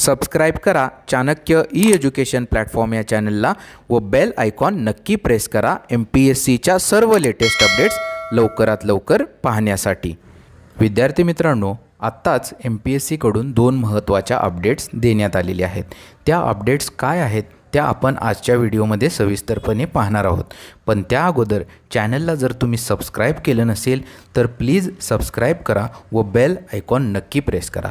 subscribe करा Chanakya E education platform या चॅनलला व बेल आयकॉन नक्की प्रेस करा एम पी एस सीच्या सर्व लेटेस्ट अपडेट्स लवकरात लवकर पाहण्यासाठी विद्यार्थी मित्रांनो आत्ताच एम पी एस सीकडून दोन महत्त्वाच्या अपडेट्स देण्यात आलेल्या आहेत त्या अपडेट्स काय आहेत त्या आपण आजच्या व्हिडिओमध्ये सविस्तरपणे पाहणार आहोत पण त्या अगोदर चॅनलला जर तुम्ही सबस्क्राईब केलं नसेल तर प्लीज सबस्क्राईब करा व बेल आयकॉन नक्की प्रेस करा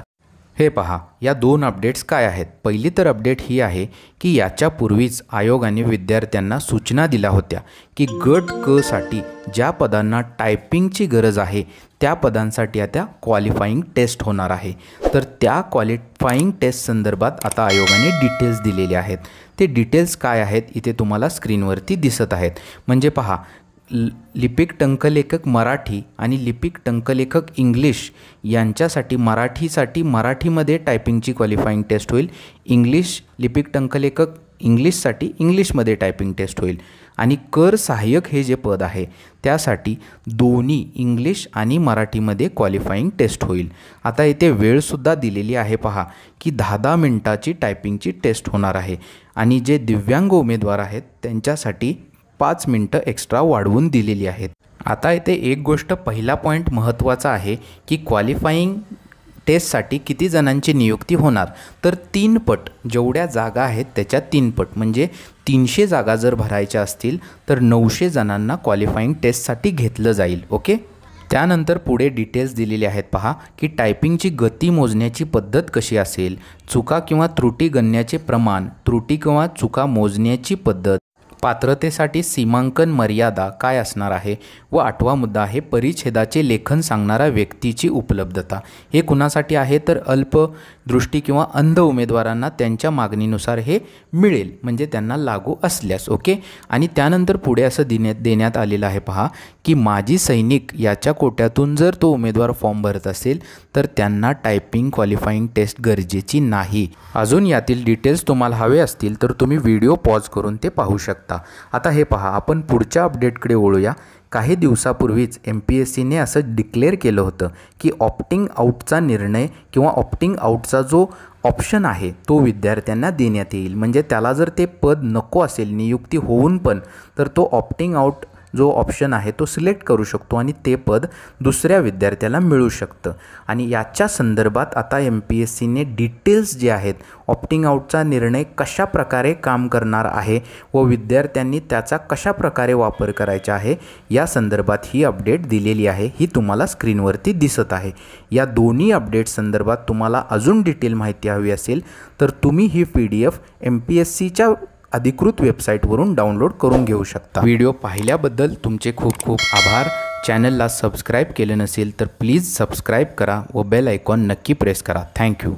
हे पहा या दोन अपडेट्स काय आहेत पहिली तर अपडेट ही आहे की याच्यापूर्वीच आयोगाने विद्यार्थ्यांना सूचना दिल्या होत्या की गट क साठी ज्या पदांना टायपिंगची गरज आहे त्या पदांसाठी आता क्वालिफाईंग टेस्ट होणार आहे तर त्या क्वालिफाईंग टेस्ट संदर्भात आता आयोगाने डिटेल्स दिलेले आहेत ते डिटेल्स काय आहेत इथे तुम्हाला स्क्रीनवरती दिसत आहेत म्हणजे पहा लिपिक टंकलेखक मराठी आणि लिपिक टंकलेखक इंग्लिश यांच्यासाठी मराठीसाठी मराठीमध्ये टायपिंगची क्वालिफाईंग टेस्ट होईल इंग्लिश लिपिक टंकलेखक इंग्लिशसाठी इंग्लिशमध्ये टायपिंग टेस्ट होईल आणि कर सहाय्यक हे जे पद आहे त्यासाठी दोन्ही इंग्लिश आणि मराठीमध्ये क्वालिफाईंग टेस्ट होईल आता येथे वेळसुद्धा दिलेली आहे पहा की दहा दहा मिनटाची टायपिंगची टेस्ट होणार आहे आणि जे दिव्यांग उमेदवार आहेत त्यांच्यासाठी पाच मिनटं एक्स्ट्रा वाढवून दिलेली आहेत आता येथे एक गोष्ट पहिला पॉईंट महत्त्वाचा आहे की क्वालिफाईंग टेस्टसाठी किती जणांची नियुक्ती होणार तर तीन पट जेवढ्या जागा आहेत त्याच्या तीन पट म्हणजे तीनशे जागा जर भरायच्या असतील तर नऊशे जणांना क्वालिफाईंग टेस्टसाठी घेतलं जाईल ओके त्यानंतर पुढे डिटेल्स दिलेले आहेत पहा की टायपिंगची गती मोजण्याची पद्धत कशी असेल चुका किंवा त्रुटी गणण्याचे प्रमाण त्रुटी किंवा चुका मोजण्याची पद्धत पात्रतेसाठी सीमांकन मर्यादा काय असणार आहे व आठवा मुद्दा आहे परिच्छेदाचे लेखन सांगणारा व्यक्तीची उपलब्धता हे कुणासाठी आहे तर अल्प दृष्टी किंवा अंध उमेदवारांना त्यांच्या मागणीनुसार हे मिळेल म्हणजे त्यांना लागू असल्यास ओके आणि त्यानंतर पुढे असं देण्या देण्यात आलेलं आहे पहा की माजी सैनिक याच्या कोट्यातून जर तो उमेदवार फॉर्म भरत असेल तर त्यांना टायपिंग क्वालिफाईंग टेस्ट गरजेची नाही अजून यातील डिटेल्स तुम्हाला हवे असतील तर तुम्ही व्हिडिओ पॉज करून ते पाहू शकता शकता आता हे पहा आपण पुढच्या अपडेटकडे ओळूया काही दिवसापूर्वीच एम पी एस सीने असं डिक्लेअर केलं होतं की ऑप्टिंग आऊटचा निर्णय किंवा ऑप्टिंग आऊटचा जो ऑप्शन आहे तो विद्यार्थ्यांना देण्यात येईल म्हणजे त्याला जर ते पद नको असेल नियुक्ती होऊन पण तर तो ऑप्टिंग आऊट जो ऑप्शन आहे तो सिलेक्ट करू शकतो आणि ते पद दुसऱ्या विद्यार्थ्याला मिळू शकतं आणि याच्या संदर्भात आता एम पी एस सीने डिटेल्स जे आहेत ऑप्टिंग आउटचा निर्णय कशा प्रकारे काम करणार आहे व विद्यार्थ्यांनी त्याचा कशा प्रकारे वापर करायचा आहे या संदर्भात ही अपडेट दिलेली आहे ही तुम्हाला स्क्रीनवरती दिसत आहे या दोन्ही अपडेट संदर्भात तुम्हाला अजून डिटेल माहिती हवी असेल तर तुम्ही ही P D F M P S सीच्या अधिकृत वेबसाईटवरून डाउनलोड करून घेऊ शकता व्हिडिओ पाहिल्याबद्दल तुमचे खूप खूप आभार चॅनलला सबस्क्राईब केले नसेल तर प्लीज सबस्क्राईब करा व बेल आयकॉन नक्की प्रेस करा थँक्यू